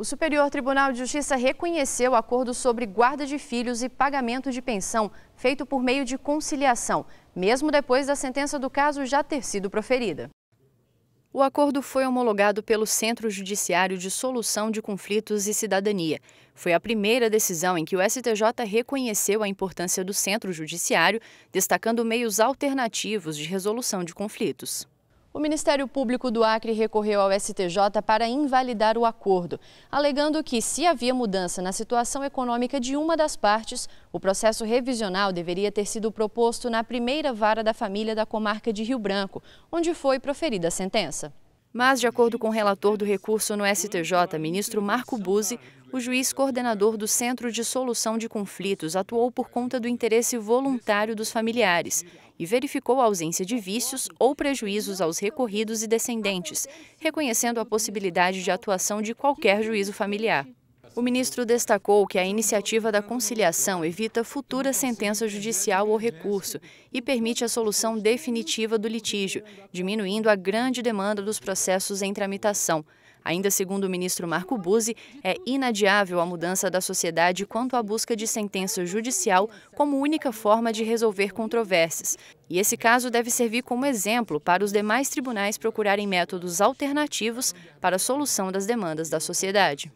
O Superior Tribunal de Justiça reconheceu o acordo sobre guarda de filhos e pagamento de pensão feito por meio de conciliação, mesmo depois da sentença do caso já ter sido proferida. O acordo foi homologado pelo Centro Judiciário de Solução de Conflitos e Cidadania. Foi a primeira decisão em que o STJ reconheceu a importância do Centro Judiciário, destacando meios alternativos de resolução de conflitos. O Ministério Público do Acre recorreu ao STJ para invalidar o acordo, alegando que, se havia mudança na situação econômica de uma das partes, o processo revisional deveria ter sido proposto na primeira vara da família da comarca de Rio Branco, onde foi proferida a sentença. Mas, de acordo com o relator do recurso no STJ, ministro Marco Buzzi, o juiz coordenador do Centro de Solução de Conflitos atuou por conta do interesse voluntário dos familiares e verificou a ausência de vícios ou prejuízos aos recorridos e descendentes, reconhecendo a possibilidade de atuação de qualquer juízo familiar. O ministro destacou que a iniciativa da conciliação evita futura sentença judicial ou recurso e permite a solução definitiva do litígio, diminuindo a grande demanda dos processos em tramitação. Ainda segundo o ministro Marco Buzzi, é inadiável a mudança da sociedade quanto à busca de sentença judicial como única forma de resolver controvérsias. E esse caso deve servir como exemplo para os demais tribunais procurarem métodos alternativos para a solução das demandas da sociedade.